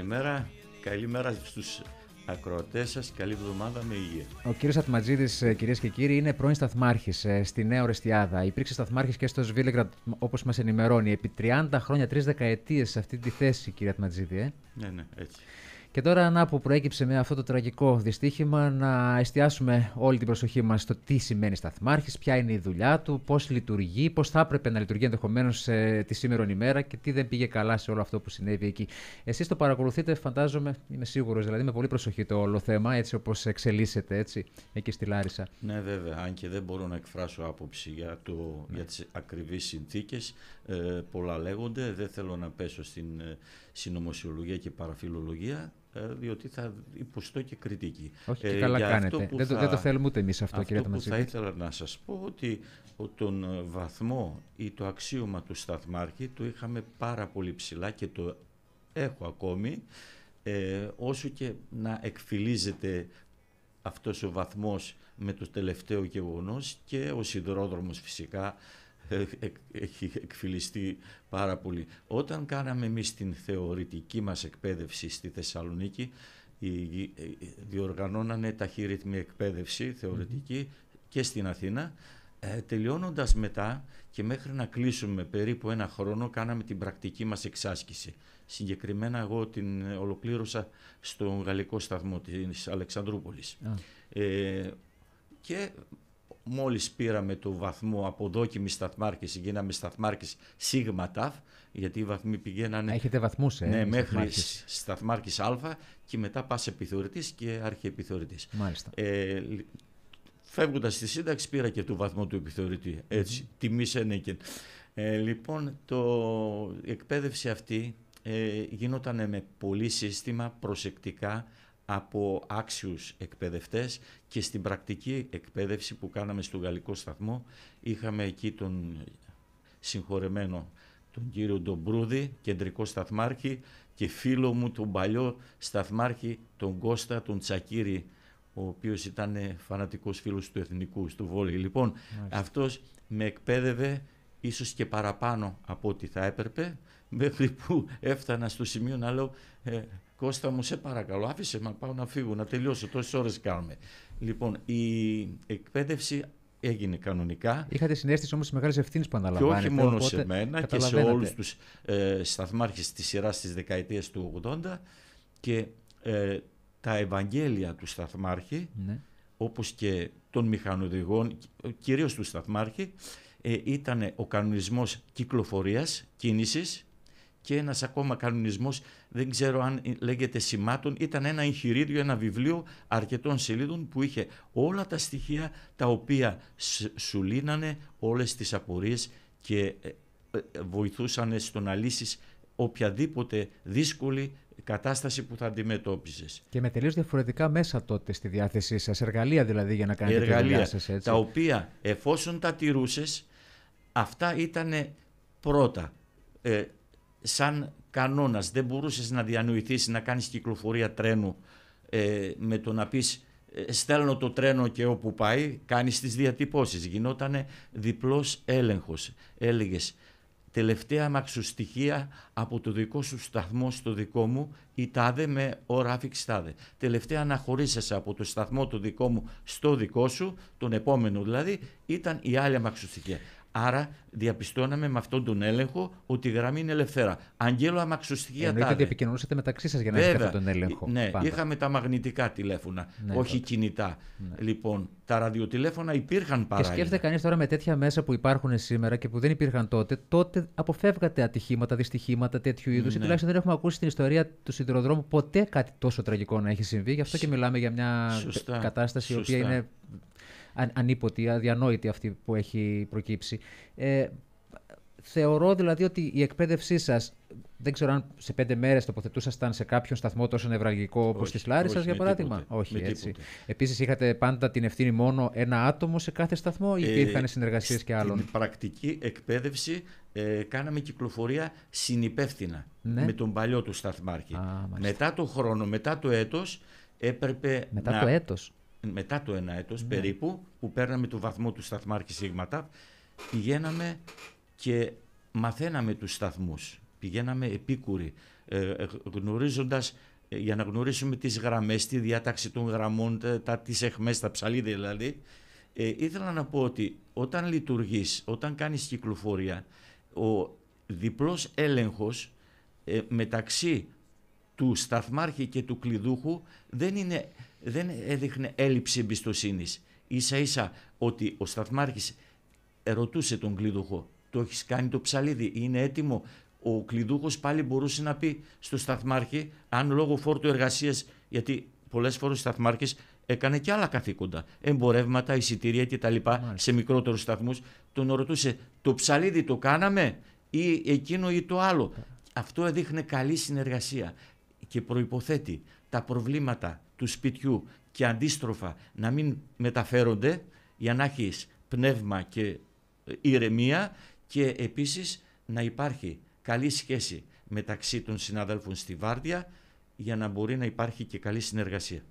Καλημέρα. Καλημέρα στους ακροατές σας. Καλή εβδομάδα με υγεία. Ο κύριος Ατματζίδης, ε, κυρίες και κύριοι, είναι πρώην σταθμάρχης ε, στη Νέα Ορεστιάδα. Υπήρξε σταθμάρχης και στο Σβίλεγκραντ, όπως μας ενημερώνει, επί 30 χρόνια, τρεις δεκαετίες σε αυτή τη θέση, κύριε Ατματζίδη. Ε. Ναι, ναι, έτσι. Και τώρα να που προέκυψε με αυτό το τραγικό δυστύχημα να εστιάσουμε όλη την προσοχή μας στο τι σημαίνει σταθμάρχης, ποια είναι η δουλειά του, πώς λειτουργεί, πώς θα έπρεπε να λειτουργεί ενδεχομένως ε, τη σήμερα ημέρα και τι δεν πήγε καλά σε όλο αυτό που συνέβη εκεί. Εσείς το παρακολουθείτε, φαντάζομαι, είμαι σίγουρος, δηλαδή με πολύ προσοχή το όλο θέμα, έτσι όπως εξελίσσεται, έτσι, εκεί στη Λάρισα. Ναι, βέβαια, αν και δεν μπορώ να εκφράσω άποψη για, ναι. για τις ακριβείς ε, πολλά λέγονται, δεν θέλω να πέσω στην... Ε, συνωμοσιολογία και παραφιλολογία, ε, διότι θα υποστώ και κριτική. Όχι και ε, καλά κάνετε. Δεν, δεν το θέλουμε ούτε εμείς αυτό, κύριε θα ήθελα να σας πω ότι τον ε, βαθμό ή το αξίωμα του Σταθμάρχη το είχαμε πάρα πολύ ψηλά και το έχω ακόμη, ε, όσο και να εκφυλίζεται αυτός ο βαθμός με το τελευταίο γεγονός και ο σιδηρόδρομος φυσικά έχει εκφυλιστεί πάρα πολύ. Όταν κάναμε εμείς την θεωρητική μας εκπαίδευση στη Θεσσαλονίκη, ε, διοργανώνανε ταχύρυθμη εκπαίδευση και στην Αθήνα. Ε, τελειώνοντας μετά και μέχρι να κλείσουμε περίπου ένα χρόνο κάναμε την πρακτική μας εξάσκηση. Συγκεκριμένα εγώ την ολοκλήρωσα στον γαλλικό σταθμό της Αλεξανδρούπολης. Ε, και μόλις πήραμε το βαθμό από δόκιμη σταθμάρκηση, γίναμε σταθμάρκηση σίγμα ταφ, γιατί οι βαθμοί πηγαίνανε... Έχετε βαθμούς, ε, ναι, μέχρι σταθμάρκηση α και μετά πας επιθεωρητής και αρχιεπιθεωρητής. Μάλιστα. Ε, φεύγοντας στη σύνταξη πήρα και το βαθμό του επιθεωρητή, έτσι, τιμή Ε, λοιπόν, το εκπαίδευση αυτή ε, γινόταν με πολύ σύστημα, προσεκτικά, από άξιους εκπαιδευτές και στην πρακτική εκπαίδευση που κάναμε στο Γαλλικό Σταθμό είχαμε εκεί τον συγχωρεμένο τον κύριο Ντομπρούδη, κεντρικό σταθμάρχη και φίλο μου τον παλιό σταθμάρχη τον Κώστα, τον Τσακύρη ο οποίος ήταν φανατικός φίλος του Εθνικού, του Βόλη. Λοιπόν, Μάλιστα. αυτός με εκπαίδευε ίσως και παραπάνω από ό,τι θα έπρεπε, μέχρι που έφτανα στο σημείο να λέω «Ε, «Κώστα μου, σε παρακαλώ, άφησε με, πάω να φύγω, να τελειώσω, τόσες ώρες κάνουμε». Λοιπόν, η εκπαίδευση έγινε κανονικά. Είχατε συνέστηση όμως μεγάλες ευθύνες που αναλαμβάνετε. Και όχι μόνο σε μένα και σε όλους τους ε, σταθμάρχες της σειράς της δεκαετίας του 80 και ε, τα Ευαγγέλια του σταθμάρχη, ναι. όπως και των μηχανοδηγών, κυρίως του σταθμάρχη, ε, ήταν ο κανονισμός κυκλοφορίας, κίνησης και ένας ακόμα κανονισμός, δεν ξέρω αν λέγεται σημάτων, ήταν ένα εγχειρίδιο, ένα βιβλίο αρκετών σελίδων που είχε όλα τα στοιχεία τα οποία σου λύνανε όλες τις απορίες και ε, ε, βοηθούσαν στο να λύσεις οποιαδήποτε δύσκολη κατάσταση που θα αντιμετώπιζες. Και με τελείως διαφορετικά μέσα τότε στη διάθεσή σας, εργαλεία δηλαδή για να κάνετε τη δουλειά σας, έτσι. Τα οποία εφόσον τα τηρούσες, Αυτά ήταν πρώτα ε, σαν κανόνας. Δεν μπορούσες να διανοηθείς να κάνεις κυκλοφορία τρένου ε, με το να πεις ε, στέλνω το τρένο και όπου πάει κάνεις τις διατυπώσεις. Γινόταν διπλός έλεγχος. Έλεγες τελευταία μαξουστοιχεία από το δικό σου σταθμό στο δικό μου η τάδε με ώρα άφηξης τάδε. Τελευταία αναχωρήσεσαι από το σταθμό το δικό μου στο δικό σου, τον επόμενο δηλαδή, ήταν η άλλη αμαξουστοιχεία. Άρα διαπιστώναμε με αυτόν τον έλεγχο ότι η γραμμή είναι ελευθέρα. Αγγέλο, αμαξουστική τάδε. Εννοείται ότι επικοινωνούσατε μεταξύ σας για να έχετε αυτόν τον έλεγχο. Ναι, πάντα. είχαμε τα μαγνητικά τηλέφωνα, ναι, όχι τότε. κινητά. Ναι. Λοιπόν, τα ραδιοτηλέφωνα υπήρχαν πάρα. Και σκέφτεται κανείς τώρα με τέτοια μέσα που υπάρχουν σήμερα και που δεν υπήρχαν τότε, τότε αποφεύγατε ατυχήματα, δυστυχήματα τέτοιου είδους. Ναι. Τουλάχιστον δεν έχουμε ακούσει στην ιστορία του σιδηροδρόμου ποτέ κάτι τόσο τραγικό να έχει συμβεί. Γι' αυτό και μιλάμε για μια Σωστά. κατάσταση η οποία είναι αν, ανίποτη, αδιανόητη αυτή που έχει προκύψει. Ε, θεωρώ δηλαδή ότι η εκπαίδευσή σας, δεν ξέρω αν σε πέντε μέρες τοποθετούσασταν σε κάποιον σταθμό τόσο νευραλγικό όπως τη σα, για παράδειγμα. όχι, έτσι. Επίσης, είχατε πάντα την ευθύνη μόνο ένα άτομο σε κάθε σταθμό, ή ε, υπήρχαν ε, συνεργασίες και άλλων. Στην πρακτική εκπαίδευση ε, κάναμε κυκλοφορία συνυπεύθυνα ναι. με τον παλιό του σταθμάρχη. Α, μετά το χρόνο, μετά το έτος, έπρεπε. Μετά να... το έτος μετά το ένα έτος ναι. περίπου, που παίρναμε το βαθμό του σταθμάρχη Σίγματα, πηγαίναμε και μαθαίναμε τους σταθμούς. Πηγαίναμε επίκουροι, ε, ε γνωρίζοντας ε, για να γνωρίσουμε τις γραμμές, τη διάταξη των γραμμών, τα, τις εχμές, τα ψαλίδια δηλαδή. Ε, ήθελα να πω ότι όταν λειτουργείς, όταν κάνεις κυκλοφορία, ο διπλός έλεγχος ε, μεταξύ του σταθμάρχη και του κλειδούχου δεν είναι δεν έδειχνε έλλειψη εμπιστοσύνης. σα ίσα ότι ο Σταθμάρχης ρωτούσε τον κλειδούχο, το έχεις κάνει το ψαλίδι, είναι έτοιμο. Ο κλειδούχος πάλι μπορούσε να πει στο Σταθμάρχη, αν λόγω φόρτου εργασίας, γιατί πολλές φορές ο Σταθμάρχης έκανε και άλλα καθήκοντα, εμπορεύματα, εισιτήρια κτλ. σε μικρότερους σταθμούς, τον ρωτούσε, το ψαλίδι το κάναμε ή εκείνο ή το άλλο. Ε. Αυτό έδειχνε καλή συνεργασία και προϋποθέτει τα προβλήματα του σπιτιού και αντίστροφα να μην μεταφέρονται για να έχεις πνεύμα και ε, ηρεμία και επίσης να υπάρχει καλή σχέση μεταξύ των συναδέλφων στη Βάρδια για να μπορεί να υπάρχει και καλή συνεργασία.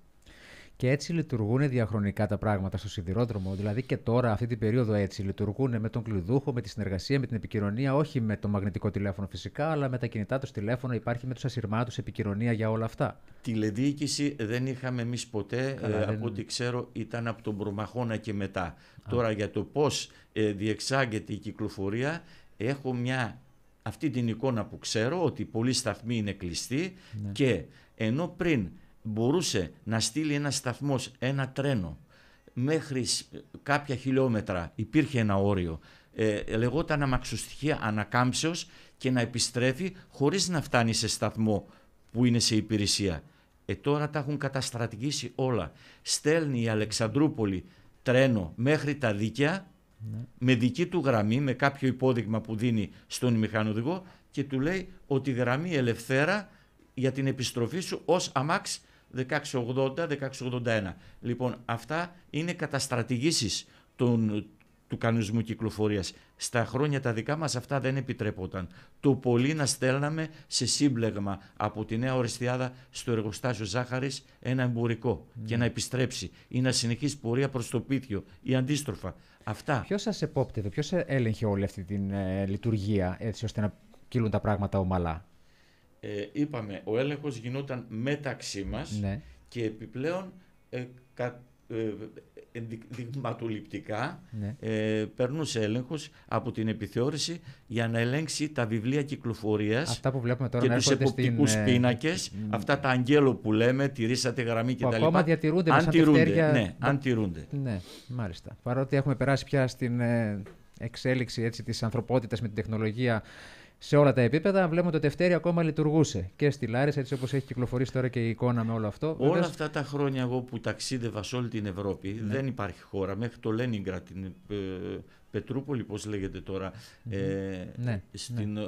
Και έτσι λειτουργούν διαχρονικά τα πράγματα στο σιδηρόδρομο. Δηλαδή και τώρα, αυτή την περίοδο, έτσι λειτουργούν με τον κλειδούχο, με τη συνεργασία, με την επικοινωνία, όχι με το μαγνητικό τηλέφωνο φυσικά, αλλά με τα κινητά τους τηλέφωνα. Υπάρχει με τους ασυρμάτου επικοινωνία για όλα αυτά. Τηλεδιοίκηση δεν είχαμε εμείς ποτέ. Ε, Καλά, ε, Από ό,τι ξέρω, ήταν από τον Προμαχώνα και μετά. Τώρα για το πώς ε, διεξάγεται η κυκλοφορία, έχω μια αυτή την εικόνα που ξέρω ότι πολλοί σταθμοί είναι κλειστοί ναι. και ενώ πριν μπορούσε να στείλει ένα σταθμό, ένα τρένο μέχρι κάποια χιλιόμετρα υπήρχε ένα όριο ε, λεγόταν αμαξοστοιχεία ανακάμψεως και να επιστρέφει χωρίς να φτάνει σε σταθμό που είναι σε υπηρεσία. Ε, τώρα τα έχουν καταστρατηγήσει όλα. Στέλνει η Αλεξανδρούπολη τρένο μέχρι τα δίκαια ναι. με δική του γραμμή, με κάποιο υπόδειγμα που δίνει στον μηχανοδηγό και του λέει ότι γραμμή ελευθέρα για την επιστροφή σου ως αμάξ 1680-1681. Λοιπόν, αυτά είναι καταστρατηγήσεις του κανονισμού κυκλοφορίας. Στα χρόνια τα δικά μας αυτά δεν επιτρέπονταν. Το πολύ να στέλναμε σε σύμπλεγμα από τη Νέα Οριστιάδα στο εργοστάσιο Ζάχαρης ένα εμπορικό mm. και να επιστρέψει ή να συνεχίσει πορεία προς το πίτιο ή αντίστροφα. Αυτά. Ποιος σας επόπτευε, ποιος έλεγχε όλη αυτή τη ε, λειτουργία έτσι ώστε να κυλούν τα πράγματα ομαλά ε, είπαμε, ο έλεγχος γινόταν μεταξύ μας ναι. και επιπλέον ε, κα, ε, δειγματοληπτικά ναι. ε, περνούσε έλεγχος από την επιθεώρηση για να ελέγξει τα βιβλία κυκλοφορίας αυτά που βλέπουμε τώρα και τους εποπτικούς στην... Ε, πίνακες, αυτά τα αγγέλο που λέμε, τη ρίσα, γραμμή κτλ. Ακόμα διατηρούνται αν τηρούνται, ναι, αν τηρούνται. Ναι, μάλιστα. Παρότι έχουμε περάσει πια στην ε, εξέλιξη έτσι, της ανθρωπότητας με την τεχνολογία σε όλα τα επίπεδα. Βλέπουμε ότι το τευτέρι ακόμα λειτουργούσε και στη Λάρισα, έτσι όπως έχει κυκλοφορήσει τώρα και η εικόνα με όλο αυτό. Όλα αυτά τα χρόνια εγώ που ταξίδευα σε όλη την Ευρώπη, ναι. δεν υπάρχει χώρα. Μέχρι το Λένιγκρα, την ε, Πετρούπολη, πώς λέγεται τώρα, ε, ναι, στην ναι.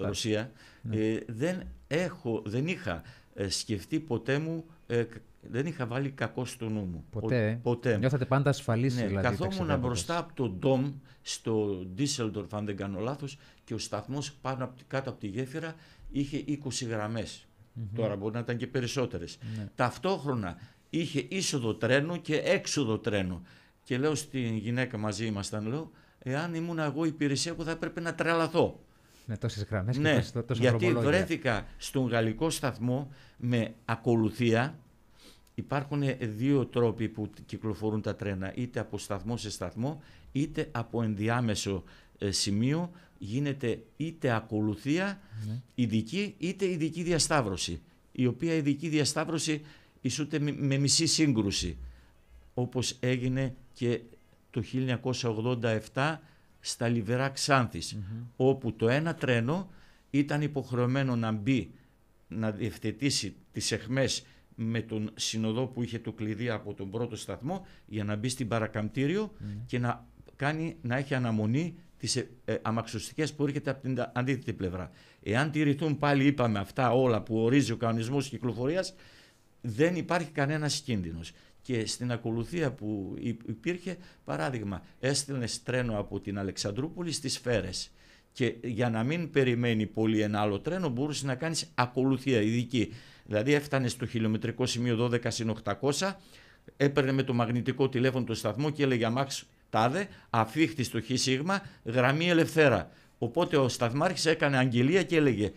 Ε, Ρωσία, ε, δεν, έχω, δεν είχα ε, σκεφτεί ποτέ μου ε, δεν είχα βάλει κακό στο νου μου. Ποτέ. ποτέ. Νιώθατε πάντα ασφαλής ναι, δηλαδή. Καθόμουν μπροστά από τον Ντόμ στο Ντίσσελντορφ, αν δεν κάνω λάθος, και ο σταθμός κάτω από τη γέφυρα είχε 20 γραμμε Τώρα μπορεί να ήταν και περισσότερες. Ναι. Ταυτόχρονα είχε είσοδο τρένο και έξοδο τρένο. Και λέω στην γυναίκα μαζί ήμασταν, λέω, εάν ήμουν εγώ υπηρεσία που θα έπρεπε να τρελαθώ με τόσες γραμμές ναι, και Γιατί βρέθηκα στον γαλλικό σταθμό με ακολουθία. Υπάρχουν δύο τρόποι που κυκλοφορούν τα τρένα, είτε από σταθμό σε σταθμό, είτε από ενδιάμεσο ε, σημείο γίνεται είτε ακολουθία ναι. ειδική, είτε ειδική διασταύρωση, η οποία ειδική διασταύρωση ισούται με μισή σύγκρουση, όπως έγινε και το 1987 στα Λιβερά όπου το ένα τρένο ήταν υποχρεωμένο να μπει να διευθετήσει τις εχμές με τον συνοδό που είχε το κλειδί από τον πρώτο σταθμό για να μπει στην παρακαμπτηριο και να, κάνει, να έχει αναμονή τις ε, ε που έρχεται από την αντίθετη πλευρά. Εάν τηρηθούν πάλι είπαμε αυτά όλα που ορίζει ο κανονισμός κυκλοφορίας δεν υπάρχει κανένας κίνδυνος και στην ακολουθία που υπήρχε, παράδειγμα, έστειλε τρένο από την Αλεξανδρούπολη στις φέρες. και για να μην περιμένει πολύ ένα άλλο τρένο μπορούσες να κάνεις ακολουθία ειδική. Δηλαδή έφτανε στο χιλιομετρικό σημείο 12 800, έπαιρνε με το μαγνητικό τηλέφωνο το σταθμό και έλεγε αμάξ τάδε, αφήχτη στο χι σίγμα, γραμμή ελευθέρα. Οπότε ο σταθμάρχης έκανε αγγελία και έλεγε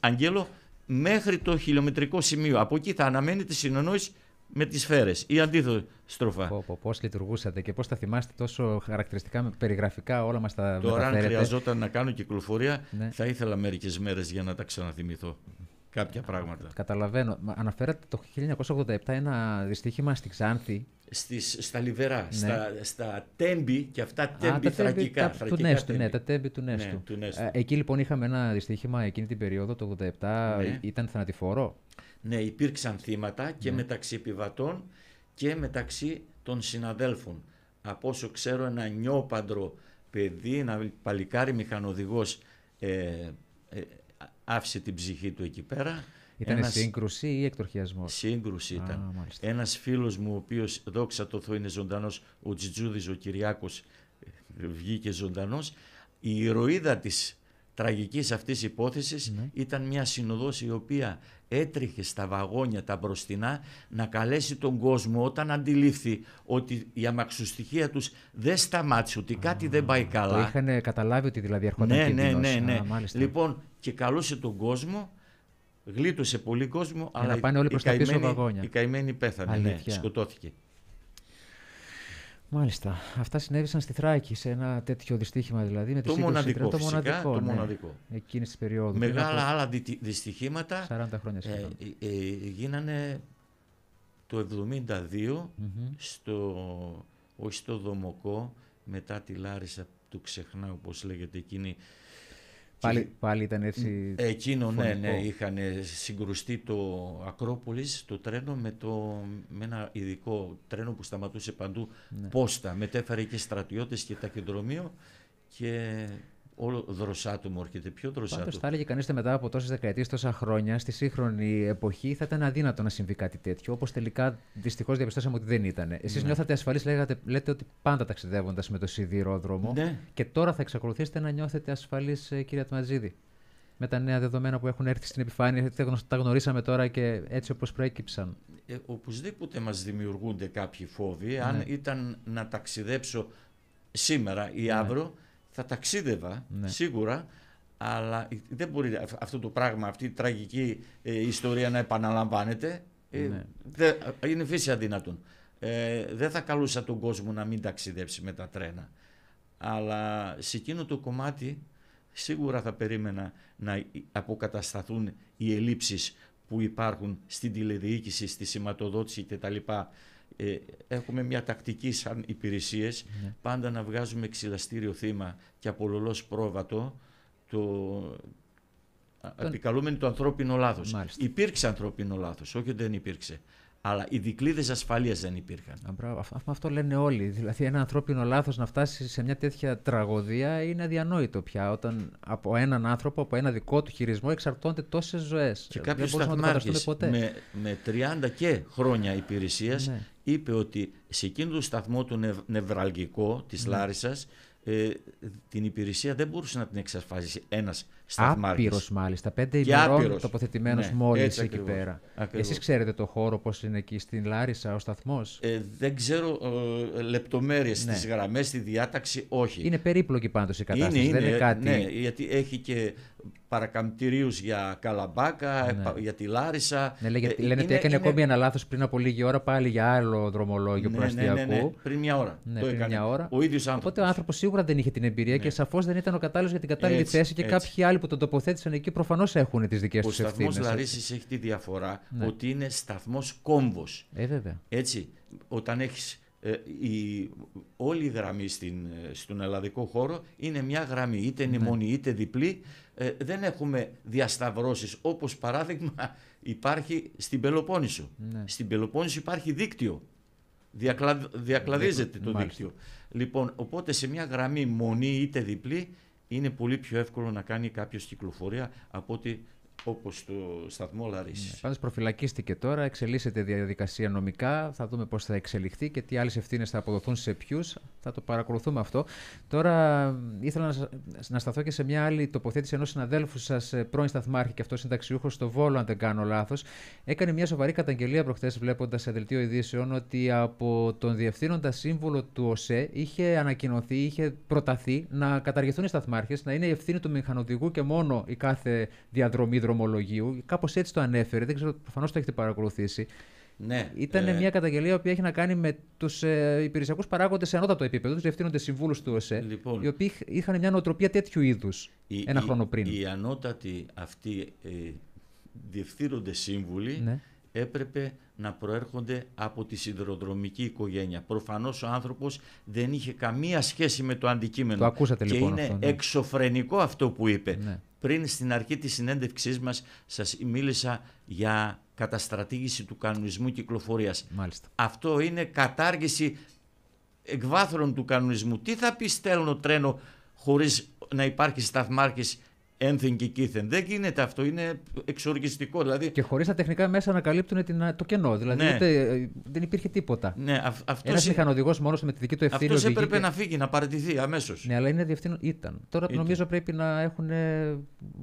Αγγέλο μέχρι το χιλιομετρικό σημείο. Από εκεί θα αναμένει τη συνεννόηση με τις σφαίρες. Ή αντίθετα στροφά. Πώ λειτουργούσατε και πώς θα θυμάστε τόσο χαρακτηριστικά, περιγραφικά όλα μας τα Τώρα, αν χρειαζόταν να κάνω κυκλοφορία, ναι. θα ήθελα μερικές μέρες για να τα ξαναθυμηθώ. Κάποια πράγματα. Καταλαβαίνω. Αναφέρατε το 1987 ένα δυστύχημα στη Ξάνθη. Στις, στα Λιβερά, ναι. στα, στα τέμπη και αυτά τέμπη θρακικά. Τα, Νέστου, ναι, τα τέμπη του ναι, Νέστου. Ε, εκεί λοιπόν είχαμε ένα δυστύχημα εκείνη την περίοδο, το 87, ήταν θανατηφόρο. Ναι, υπήρξαν θύματα και ναι. μεταξύ επιβατών και μεταξύ των συναδέλφων. Από όσο ξέρω ένα νιόπαντρο παιδί, ένα παλικάρι μηχανοδηγός ε, ε άφησε την ψυχή του εκεί πέρα. Ήταν ένας... σύγκρουση ή εκτροχιασμός. Σύγκρουση ήταν. Α, ένας φίλος μου ο οποίος δόξα το Θεώ είναι ζωντανός, ο Τζιτζούδης ο Κυριάκος βγήκε ζωντανός. Η ηρωίδα της τραγικής αυτής υπόθεσης ναι. ήταν μια συνοδός η οποία έτρεχε στα βαγόνια τα μπροστινά να καλέσει τον κόσμο όταν αντιλήφθη ότι η αμαξουστοιχεία τους δεν σταμάτησε, ότι κάτι δεν πάει καλά. Το είχαν ε, καταλάβει ότι δηλαδή ερχόταν ναι, κίνδυνος. Ναι, ναι, ναι. λοιπόν, και καλούσε τον κόσμο, γλίτωσε πολύ κόσμο, Για αλλά να πάνε όλοι προς Η τα πέθανε, ναι, σκοτώθηκε. Μάλιστα. Αυτά συνέβησαν στη Θράκη, σε ένα τέτοιο δυστύχημα δηλαδή. Με το, μοναδικό, το ναι. φυσικά, μοναδικό. Το μοναδικό. εκείνης της περίοδου. Μεγάλα άλλα δυστυχήματα. 40 χρόνια ε, ε, ε, γίνανε το 1972 στο, όχι στο Δομοκό, μετά τη Λάρισα του ξεχνάω όπως λέγεται εκείνη Πάλι, πάλι ήταν έτσι. Εκείνο, ναι, ναι. Είχαν συγκρουστεί το Ακρόπολης το τρένο με, το, με ένα ειδικό τρένο που σταματούσε παντού ναι. πόστα. Μετέφερε και στρατιώτες και ταχυδρομείο και όλο του μου έρχεται, πιο δροσά Πάντως θα έλεγε κανείς μετά από τόσες δεκαετίες, τόσα χρόνια, στη σύγχρονη εποχή θα ήταν αδύνατο να συμβεί κάτι τέτοιο, όπως τελικά δυστυχώς διαπιστώσαμε ότι δεν ήταν. Εσείς ναι. νιώθατε ασφαλείς, λέτε ότι πάντα ταξιδεύοντας με το σιδηρόδρομο ναι. και τώρα θα εξακολουθήσετε να νιώθετε ασφαλή ε, κύριε Τματζίδη. Με τα νέα δεδομένα που έχουν έρθει στην επιφάνεια, τα γνωρίσαμε τώρα και έτσι όπως προέκυψαν. Ε, οπωσδήποτε μας δημιουργούνται κάποιοι φόβοι. Ναι. Αν ήταν να ταξιδέψω σήμερα ή ναι. αύριο, θα ταξίδευα ναι. σίγουρα, αλλά δεν μπορεί αυτό το πράγμα, αυτή η τραγική ε, ιστορία να επαναλαμβάνεται. Ε, ναι. είναι φύση αδύνατον. Ε, δεν θα καλούσα τον κόσμο να μην ταξιδέψει με τα τρένα. Αλλά σε εκείνο το κομμάτι σίγουρα θα περίμενα να αποκατασταθούν οι ελλείψεις που υπάρχουν στην τηλεδιοίκηση, στη σηματοδότηση κτλ. Ε, έχουμε μια τακτική σαν υπηρεσίες ναι. πάντα να βγάζουμε ξυλαστήριο θύμα και απολολός πρόβατο το, επικαλούμενοι το ανθρώπινο λάθος. Υπήρξε ανθρώπινο λάθος, όχι δεν υπήρξε. Αλλά οι δικλείδες ασφαλείας δεν υπήρχαν. Αυτό λένε όλοι. Δηλαδή, ένα ανθρώπινο λάθος να φτάσει σε μια τέτοια τραγωδία είναι αδιανόητο πια. Όταν από έναν άνθρωπο, από ένα δικό του χειρισμό, εξαρτώνται τόσες ζωές. Και ε, κάποιο ποτέ. με, με 30 και χρόνια υπηρεσίας ναι είπε ότι σε εκείνο το σταθμό του νευ, νευραλγικό της ναι. Λάρισας ε, την υπηρεσία δεν μπορούσε να την εξασφαλίσει ένας Άπειρος μάλιστα. Πέντε ημερών άπειρος. τοποθετημένος ναι, μόλις εκεί ακριβώς. πέρα. Εσεί Εσείς ξέρετε το χώρο πώς είναι εκεί στην Λάρισα ο σταθμός. Ε, δεν ξέρω ε, λεπτομέρειες ναι. στις γραμμές, στη διάταξη όχι. Είναι περίπλοκη πάντως η κατάσταση. Είναι, δεν είναι κάτι... Ναι, γιατί έχει και παρακαμπτηρίους για Καλαμπάκα, ναι. Ε, για τη Λάρισα. Ναι, λέγε, ε, λένε ότι έκανε ακόμη ένα λάθος πριν από λίγη ώρα πάλι για άλλο δρομολόγιο ναι, προαστιακού. Ναι, ναι, ναι, πριν μια ώρα. Ναι, το έκανε. Ο ίδιος άνθρωπος. Οπότε ο άνθρωπος σίγουρα δεν είχε την εμπειρία και ναι. σαφώς δεν ήταν ο κατάλληλος για την κατάλληλη θέση και κάποιοι άλλοι που τον τοποθέτησαν εκεί προφανώς έχουν τις δικές τους ευθύνες. Ο σταθμό Λαρίσης έχει τη διαφορά ναι. ότι είναι σταθμός κόμβος. Ε, βέβαια. Έτσι. Όταν έχεις. Ε, όλη η γραμμή στην, ε, στον ελλαδικό χώρο είναι μια γραμμή, είτε είναι μόνη είτε διπλή. Ε, δεν έχουμε διασταυρώσεις όπως παράδειγμα υπάρχει στην Πελοπόννησο. Ναι. Στην Πελοπόννησο υπάρχει δίκτυο. Διακλα... Διακλαδίζεται το Μάλιστα. δίκτυο. Λοιπόν, οπότε σε μια γραμμή μονή είτε διπλή είναι πολύ πιο εύκολο να κάνει κάποιος κυκλοφορία από ότι όπως το σταθμό Λαρίση. Ναι, Πάντως προφυλακίστηκε τώρα, εξελίσσεται η διαδικασία νομικά. Θα δούμε πώς θα εξελιχθεί και τι άλλες ευθύνες θα αποδοθούν σε ποιους. Θα το παρακολουθούμε αυτό. Τώρα ήθελα να, να σταθώ και σε μια άλλη τοποθέτηση ενός συναδέλφου σας, ε, πρώην σταθμάρχη και αυτός συνταξιούχος στο Βόλο, αν δεν κάνω λάθος. Έκανε μια σοβαρή καταγγελία προχθές, βλέποντας σε δελτίο ειδήσεων, ότι από τον διευθύνοντα σύμβολο του ΟΣΕ είχε ανακοινωθεί, είχε προταθεί να καταργηθούν οι σταθμάρχες, να είναι η ευθύνη του μηχανοδηγού και μόνο η κάθε διαδρομή δρομολογίου. Κάπως έτσι το ανέφερε. Δεν ξέρω, προφανώς το έχετε παρακολουθήσει. Ναι, Ήταν ε, μια καταγγελία που έχει να κάνει με τους ε, υπηρεσιακούς παράγοντες σε ανώτατο επίπεδο, του διευθύνοντε συμβούλους του ΟΣΕ, λοιπόν, οι οποίοι είχαν μια νοοτροπία τέτοιου είδους ένα η, χρόνο πριν. Οι ανώτατοι αυτοί ε, διευθύνοντε σύμβουλοι ναι έπρεπε να προέρχονται από τη σιδηροδρομική οικογένεια. Προφανώς ο άνθρωπος δεν είχε καμία σχέση με το αντικείμενο. Το ακούσατε και λοιπόν Και είναι αυτό, ναι. εξωφρενικό αυτό που είπε. Ναι. Πριν στην αρχή της συνέντευξής μας σας μίλησα για καταστρατήγηση του κανονισμού κυκλοφορίας. Αυτό είναι κατάργηση εκβάθρων του κανονισμού. Τι θα πει στέλνω τρένο χωρίς να υπάρχει σταθμάρχης ένθεν και κήθεν. Δεν γίνεται αυτό, είναι εξοργιστικό. Δηλαδή... Και χωρίς τα τεχνικά μέσα να καλύπτουν την, το κενό. Δηλαδή ναι. ε, δεν υπήρχε τίποτα. Ναι, αυ, οδηγό Ένα μόνος με τη δική του ευθύνη. Αυτός έπρεπε να φύγει, να παραιτηθεί αμέσως. Ναι, αλλά είναι διευθύνων. Ήταν. Τώρα ήταν. νομίζω πρέπει να έχουν.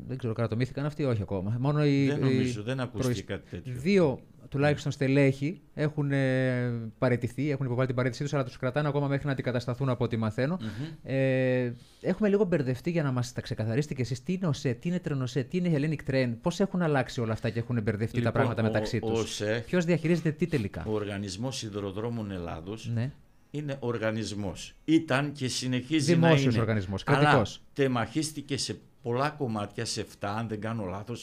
Δεν ξέρω, κρατομήθηκαν αυτοί, όχι ακόμα. Μόνο δεν νομίζω, δεν ακούστηκε κάτι τέτοιο. Δύο τουλάχιστον στελέχη έχουν ε, παραιτηθεί, έχουν υποβάλει την παρέτησή τους, αλλά τους κρατάνε ακόμα μέχρι να αντικατασταθούν από ό,τι Ε, έχουμε λίγο μπερδευτεί για να μας τα ξεκαθαρίσετε και εσείς. Τι είναι ο ΣΕ, τι είναι Τρενοσέ, τι είναι Hellenic Train, πώς έχουν αλλάξει όλα αυτά και έχουν μπερδευτεί τα λοιπόν, πράγματα μεταξύ του. Ποιος διαχειρίζεται τι τελικά. Ο Οργανισμός Σιδηροδρόμων Ελλάδος ναι. είναι οργανισμός. Ήταν και συνεχίζει Δημόσιος να είναι. Δημόσιο οργανισμό, κρατικός. Τεμαχίστηκε σε πολλά κομμάτια σε 7, αν δεν κάνω λάθος.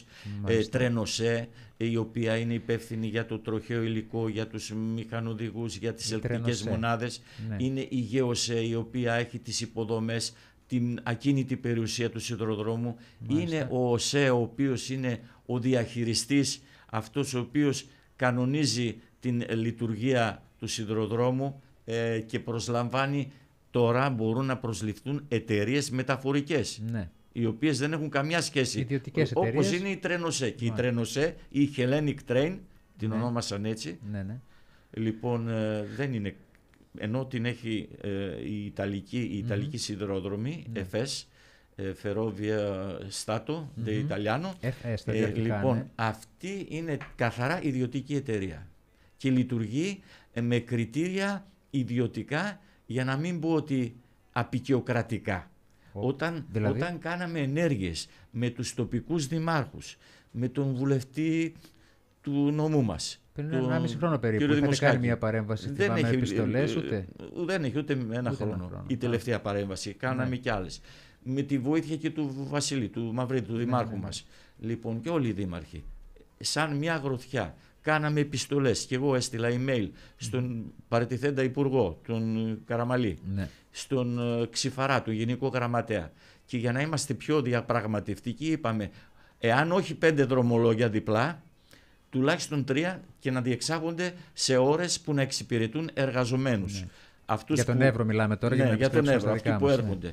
ε, τρένοσέ, η οποία είναι υπεύθυνη για το τροχαίο υλικό, για τους μηχανοδηγούς, για τις ελπικέ μονάδες. Ναι. Είναι η ΓΕΟΣΕ, η οποία έχει τις υποδομές, την ακίνητη περιουσία του σιδηροδρόμου. Είναι ο ΟΣΕ, ο οποίος είναι ο διαχειριστής, αυτός ο οποίος κανονίζει την λειτουργία του σιδηροδρόμου ε, και προσλαμβάνει τώρα μπορούν να προσληφθούν εταιρείες μεταφορικές. Ναι οι οποίες δεν έχουν καμιά σχέση. Όπω είναι η Τρένοσέ. Και η Τρένοσέ, η Hellenic Train, την ναι. ονόμασαν έτσι. Ναι, ναι. Λοιπόν, ε, δεν είναι. Ενώ την έχει ε, η Ιταλική, η Ιταλική mm-hmm. σιδηροδρομή, ΕΦΕΣ, ναι. Φερόβια Στάτο, mm-hmm. Ε, ε λοιπόν, ναι. αυτή είναι καθαρά ιδιωτική εταιρεία και λειτουργεί με κριτήρια ιδιωτικά για να μην πω ότι απεικιοκρατικά. Όταν, δηλαδή? όταν κάναμε ενέργειες με τους τοπικούς δημάρχους, με τον βουλευτή του νομού μας, πριν τον... ένα μισή χρόνο περίπου. Είχατε δημοσκάκη. κάνει μια παρέμβαση. Δεν έχει επιστολές ε, ούτε. Ε, δεν έχει ούτε ένα χρόνο. Η τελευταία παρέμβαση. Κάναμε και κι άλλες. Με τη βοήθεια και του Βασίλη, του Μαυρίδη, του ναι, Δημάρχου ναι, ναι. μας. Λοιπόν, και όλοι οι δήμαρχοι. Σαν μια γροθιά κάναμε επιστολές και εγώ έστειλα email στον ναι. παρετηθέντα υπουργό, τον ε, Καραμαλή, ναι. στον ε, ξηφαρά, τον Γενικό Γραμματέα. Και για να είμαστε πιο διαπραγματευτικοί είπαμε, εάν όχι πέντε δρομολόγια διπλά, τουλάχιστον τρία και να διεξάγονται σε ώρες που να εξυπηρετούν εργαζομένους. Ναι. Αυτούς για τον που... μιλάμε τώρα. Ναι, για, τον Εύρο, αυτοί που ναι. έρχονται.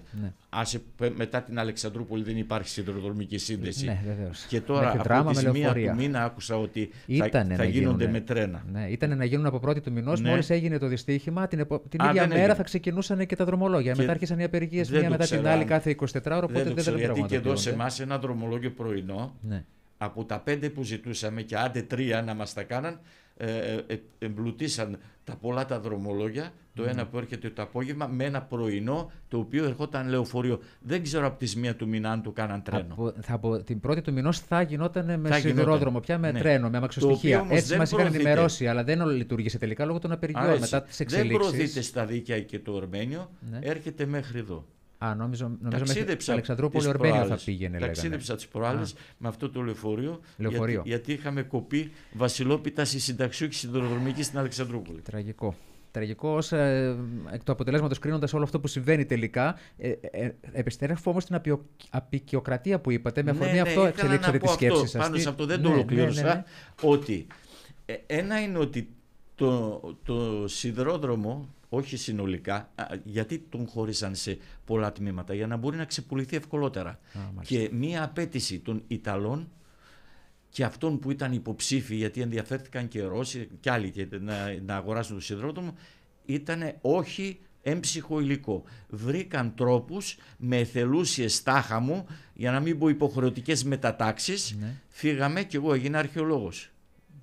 Ναι. μετά την Αλεξανδρούπολη δεν υπάρχει σιδηροδρομική σύνδεση. Ναι, βεβαίως. Και ναι, τώρα από τη μία του μήνα άκουσα ότι ήτανε θα, γίνονται με τρένα. Ναι, ήταν να γίνουν από πρώτη του μηνός. Ναι. Μόλις έγινε το δυστύχημα, την, την ίδια μέρα θα ξεκινούσαν και τα δρομολόγια. Και μετά άρχισαν οι απεργίες μία μετά την άλλη κάθε 24 ώρα. Οπότε δεν γιατί και εδώ σε εμάς ένα δρομολόγιο πρωινό ναι. από τα πέντε που ζητούσαμε και άντε τρία να μας τα κάναν, ε, ε, ε, εμπλουτίσαν τα πολλά τα δρομολόγια το ένα ναι. που έρχεται το απόγευμα με ένα πρωινό το οποίο ερχόταν λεωφορείο. Δεν ξέρω από τις μία του μήνα αν του κάναν τρένο. Από, θα, την πρώτη του μηνός θα γινόταν με θα σιδηρόδρομο, πια με ναι. τρένο, με αμαξοστοιχεία. Έτσι μας είχαν ενημερώσει, αλλά δεν λειτουργήσε τελικά λόγω των απεργιών μετά τι εξελίξει. Δεν προωθείται στα δίκαια και το Ορμένιο, ναι. έρχεται μέχρι εδώ. Α, νομίζω, Ταξίδεψα Αλεξανδρούπολη Ορμπένιο θα πήγαινε. Ταξίδεψα τις προάλλες με αυτό το λεωφορείο. Γιατί, είχαμε κοπεί βασιλόπιτα στη συνταξιού και στην Αλεξανδρούπολη. Τραγικό. Τραγικό ε, εκ του αποτελέσματος κρίνοντας όλο αυτό που συμβαίνει τελικά. Ε, ε, ε επιστρέφω όμως την απειο, απεικιοκρατία που είπατε. Με ναι, αφορμή ναι, αυτό ναι, εξελίξατε τη σκέψη σας. Πάνω σε αυτό δεν ναι, το ολοκλήρωσα. Ότι ε, ένα είναι ότι το, το σιδηρόδρομο, όχι συνολικά, γιατί τον χώρισαν σε πολλά τμήματα, για να μπορεί να ξεπουληθεί ευκολότερα. και μία απέτηση των Ιταλών και αυτών που ήταν υποψήφοι, γιατί ενδιαφέρθηκαν και Ρώσοι και άλλοι και να, να αγοράσουν το σιδηρόδρομο, ήταν όχι έμψυχο υλικό. Βρήκαν τρόπους με εθελούσιες τάχα μου, για να μην πω υποχρεωτικές μετατάξεις. ναι. φύγαμε και εγώ έγινα αρχαιολόγος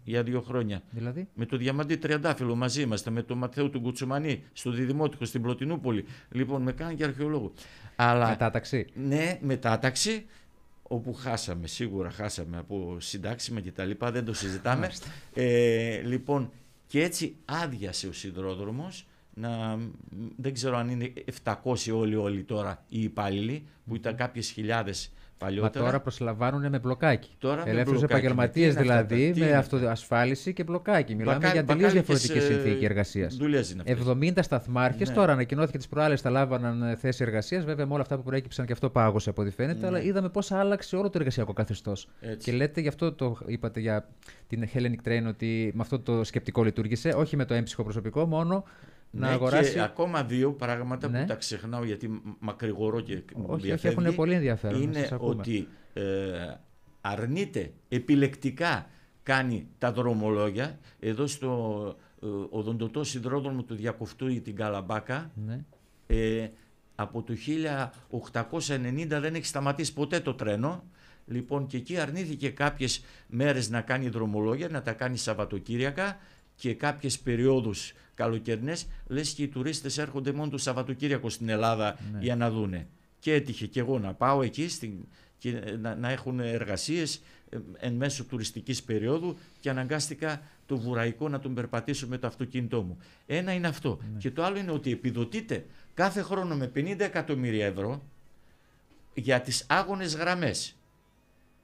για δύο χρόνια. Δηλαδή? Με το Διαμαντή Τριαντάφυλλο μαζί είμαστε, με τον Ματθαίου του Κουτσουμανί, στο Διδημότικο, στην Πλωτινούπολη. Λοιπόν, με κάνει και αρχαιολόγο. Αλλά, μετάταξη. Ναι, μετάταξη όπου χάσαμε, σίγουρα χάσαμε από συντάξιμα και τα λοιπά, δεν το συζητάμε. ε, λοιπόν, και έτσι άδειασε ο σιδηρόδρομος, να, δεν ξέρω αν είναι 700 όλοι όλοι τώρα οι υπάλληλοι, που ήταν κάποιες χιλιάδες Παλιότερα, Μα τώρα προσλαμβάνουν με μπλοκάκι. Ελεύθερου επαγγελματίε δηλαδή, αυτά, με ασφάλιση και μπλοκάκι. Μιλάμε Μπακάλι, για τελείως διαφορετικέ ε, συνθήκε εργασία. 70 σταθμάρχες ναι. τώρα ανακοινώθηκε τις προάλλες θα λάβαναν ε, θέση εργασίας. Βέβαια, με όλα αυτά που προέκυψαν και αυτό πάγωσε από ό,τι φαίνεται. Ναι. Αλλά είδαμε πώς άλλαξε όλο το εργασιακό καθεστώς. Και λέτε, γι' αυτό το είπατε για την Hellenic Train ότι με αυτό το σκεπτικό λειτουργήσε. Όχι με το έμψυχο προσωπικό μόνο, να ναι, Και ακόμα δύο πράγματα ναι. που τα ξεχνάω γιατί μακρηγορώ και όχι, όχι, έχουν πολύ ενδιαφέρον. Είναι ότι ε, αρνείται επιλεκτικά κάνει τα δρομολόγια. Εδώ στο ε, οδοντοτός συνδρόδρομο του ή την Καλαμπάκα ναι. ε, από το 1890 δεν έχει σταματήσει ποτέ το τρένο. Λοιπόν και εκεί αρνήθηκε κάποιες μέρες να κάνει δρομολόγια, να τα κάνει Σαββατοκύριακα και κάποιες περιόδους καλοκαιρινές, λες και οι τουρίστες έρχονται μόνο το Σαββατοκύριακο στην Ελλάδα ναι. για να δούνε. Και έτυχε και εγώ να πάω εκεί στην, να, να έχουν εργασίες ε, εν μέσω τουριστικής περίοδου και αναγκάστηκα το βουραϊκό να τον περπατήσω με το αυτοκίνητό μου. Ένα είναι αυτό. Ναι. Και το άλλο είναι ότι επιδοτείται κάθε χρόνο με 50 εκατομμύρια ευρώ για τις άγονες γραμμές.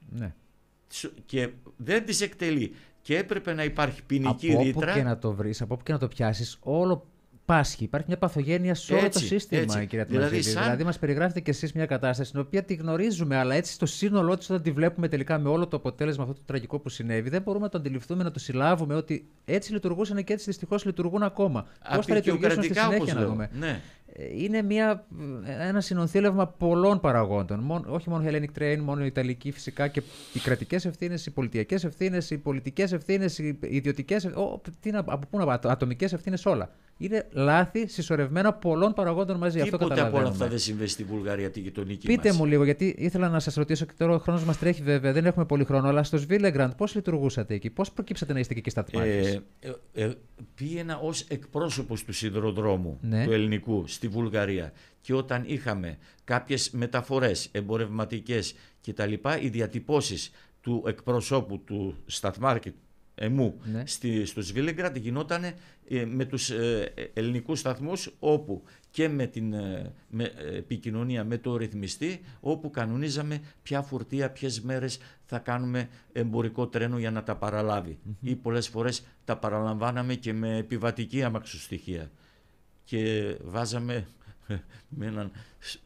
Ναι. Και δεν τις εκτελεί και έπρεπε να υπάρχει ποινική από ρήτρα. Από και να το βρεις, από όπου και να το πιάσεις, όλο πάσχει. Υπάρχει μια παθογένεια σε όλο το σύστημα, έτσι. κυρία Δηλαδή, σαν... δηλαδή μας περιγράφετε κι εσείς μια κατάσταση την οποία τη γνωρίζουμε, αλλά έτσι στο σύνολό της, όταν τη βλέπουμε τελικά με όλο το αποτέλεσμα αυτό το τραγικό που συνέβη, δεν μπορούμε να το αντιληφθούμε, να το συλλάβουμε ότι έτσι λειτουργούσαν και έτσι δυστυχώς λειτουργούν ακόμα. Πώς θα λειτουργήσουν στη συνέχεια, Ναι. Ε, είναι μια, ένα συνονθήλευμα πολλών παραγόντων. Μόνο, όχι μόνο η Hellenic Train, μόνο η Ιταλική φυσικά και οι κρατικές ευθύνες, οι πολιτικέ ευθύνες, οι πολιτικές ευθύνες, οι ιδιωτικές. Από πού να ατομικές ευθύνες όλα. Είναι λάθη συσσωρευμένα πολλών παραγόντων μαζί. Τίποτε Αυτό από όλα αυτά δεν συμβαίνει στη Βουλγαρία, τη γειτονική Πείτε μου λίγο, γιατί ήθελα να σας ρωτήσω και τώρα ο χρόνος μας τρέχει βέβαια, δεν έχουμε πολύ χρόνο. Αλλά στο Σβίλεγκραντ, πώς λειτουργούσατε εκεί, πώς προκύψατε να είστε και εκεί στα Ε, ε, ε, πήγαινα ως εκπρόσωπος του σιδηροδρόμου ναι. του ελληνικού στη Βουλγαρία. Και όταν είχαμε κάποιες μεταφορές εμπορευματικές κτλ., οι διατυπώσεις του εκπροσώπου του σταθμάρκετ εμού. Ναι. Στη, στο Σβίλεγκραντ γινόταν ε, με τους ε, ελληνικούς σταθμούς όπου και με την ε, με, ε, επικοινωνία με το ρυθμιστή όπου κανονίζαμε ποια φορτία, ποιες μέρες θα κάνουμε εμπορικό τρένο για να τα παραλάβει. Ή πολλές φορές τα παραλαμβάναμε και με επιβατική αμαξοστοιχεία. Και βάζαμε με έναν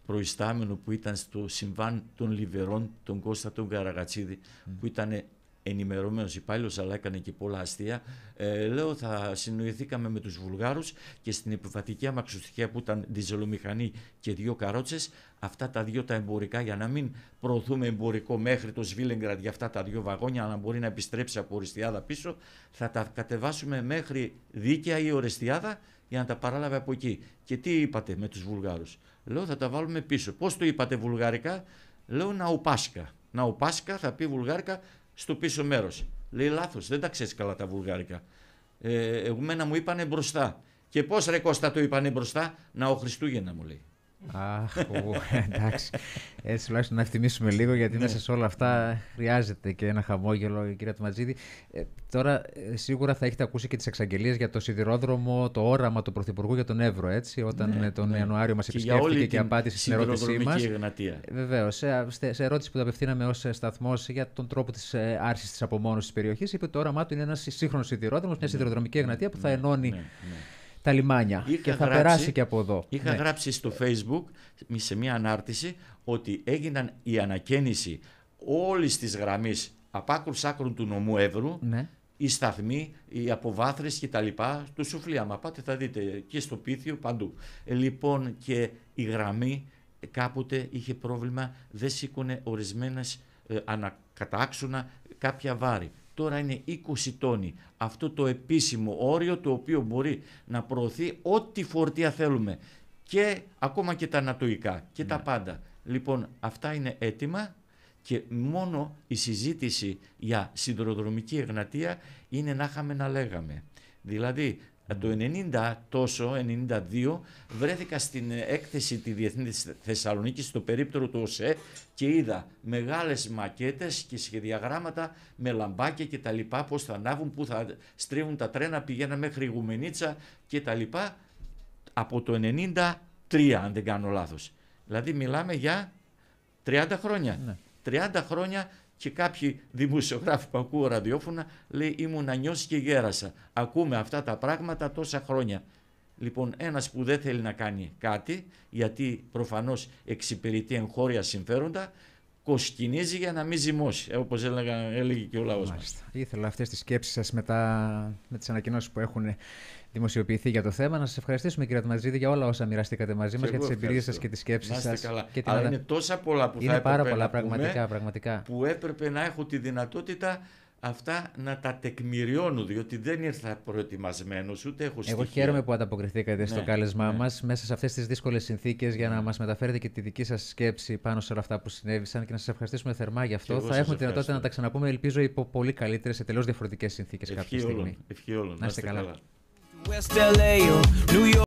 προϊστάμενο που ήταν στο συμβάν των Λιβερών, τον Κώστα τον καραγατσιδη που ήταν ενημερωμένος υπάλληλος, αλλά έκανε και πολλά αστεία. Ε, λέω θα συνοηθήκαμε με τους Βουλγάρους και στην επιβατική αμαξοστοιχεία που ήταν διζελομηχανή και δύο καρότσες αυτά τα δύο τα εμπορικά για να μην προωθούμε εμπορικό μέχρι το Σβίλεγκραντ για αυτά τα δύο βαγόνια να μπορεί να επιστρέψει από Οριστιάδα πίσω θα τα κατεβάσουμε μέχρι Δίκαια ή Οριστιάδα για να τα παράλαβε από εκεί. Και τι είπατε με τους Βουλγάρους. Λέω θα τα βάλουμε πίσω. Πώς το είπατε βουλγαρικά. Λέω να ουπάσκα. Να ουπάσκα θα πει βουλγάρικα στο πίσω μέρος. Λέει λάθος, δεν τα ξέρεις καλά τα βουλγάρικα. Ε, μένα μου είπανε μπροστά. Και πώς ρε Κώστα το είπανε μπροστά, να ο Χριστούγεννα μου λέει. Αχ, εντάξει. Έτσι τουλάχιστον να ευθυμίσουμε λίγο, γιατί ναι. μέσα σε όλα αυτά χρειάζεται και ένα χαμόγελο, η κυρία Τουματζίδη. Ε, τώρα, ε, σίγουρα θα έχετε ακούσει και τις εξαγγελίες για το σιδηρόδρομο, το όραμα του Πρωθυπουργού για τον Εύρο, έτσι, όταν ναι, ε, τον ναι. Ιανουάριο μας επισκέφθηκε και, απάντησε στην ερώτησή μας. Βεβαίως. Σε, σε ερώτηση που τα απευθύναμε ως σταθμός για τον τρόπο της άρσης της απομόνωσης της περιοχής, είπε το όραμά του είναι ένας σύγχρονος σιδηρόδρομος, μια σιδηροδρομική που θα ενώνει τα λιμάνια και θα περάσει και από εδώ. Είχα ναι. γράψει στο facebook σε μια ανάρτηση ότι έγιναν η ανακαίνιση όλης της γραμμής απάκρου άκρου του νομού Εύρου ναι. οι σταθμοί, οι αποβάθρες και του σουφλία. Μα πάτε θα δείτε και στο πίθιο παντού. Ε, λοιπόν και η γραμμή κάποτε είχε πρόβλημα δεν σήκωνε ορισμένες ε, ανακατάξουνα κάποια βάρη τώρα είναι 20 τόνοι. Αυτό το επίσημο όριο το οποίο μπορεί να προωθεί ό,τι φορτία θέλουμε και ακόμα και τα ανατοϊκά και τα ναι. πάντα. Λοιπόν, αυτά είναι έτοιμα και μόνο η συζήτηση για συνδροδρομική εγνατεία είναι να είχαμε να λέγαμε. Δηλαδή το 90 τόσο, 92, βρέθηκα στην έκθεση τη Διεθνής Θεσσαλονίκης, Θεσσαλονίκης στο περίπτερο του ΟΣΕ και είδα μεγάλες μακέτες και σχεδιαγράμματα με λαμπάκια και τα λοιπά, πώς θα ανάβουν, πού θα στρίβουν τα τρένα, πηγαίνα μέχρι Γουμενίτσα και τα λοιπά, από το 93 αν δεν κάνω λάθος. Δηλαδή μιλάμε για 30 χρόνια. 30 ναι. χρόνια και κάποιοι δημοσιογράφοι που ακούω ραδιόφωνα λέει ήμουν νιώσεις και γέρασα. Ακούμε αυτά τα πράγματα τόσα χρόνια. Λοιπόν, ένας που δεν θέλει να κάνει κάτι, γιατί προφανώς εξυπηρετεί εγχώρια συμφέροντα, κοσκινίζει για να μην ζυμώσει, ε, όπως έλεγε και ο λαός μας. Ήθελα αυτές τις σκέψεις σας μετά με τις ανακοινώσεις που έχουν δημοσιοποιηθεί για το θέμα. Να σας ευχαριστήσουμε, κύριε Ατματζίδη, για όλα όσα μοιραστήκατε μαζί μας, για τις εμπειρίες σας και τις σκέψεις σα. Αλλά την είναι τόσα πολλά που είναι θα πάρα πολλά, να πραγματικά, πούμε, πραγματικά. Που έπρεπε να έχω τη δυνατότητα αυτά να τα τεκμηριώνουν, διότι δεν ήρθα προετοιμασμένος, ούτε έχω στοιχεία. Εγώ χαίρομαι που ανταποκριθήκατε ναι, στο κάλεσμά ναι. μας μέσα σε αυτές τις δύσκολες συνθήκες για ναι. να μας μεταφέρετε και τη δική σας σκέψη πάνω σε όλα αυτά που συνέβησαν και να σας ευχαριστήσουμε θερμά γι' αυτό. Θα έχουμε τη δυνατότητα να τα ξαναπούμε, ελπίζω, υπό πολύ καλύτερες, σε τελώ διαφορετικές συνθήκες κάποια στιγμή. Ευχή όλων. Να είστε καλά. καλά. West LA or New York.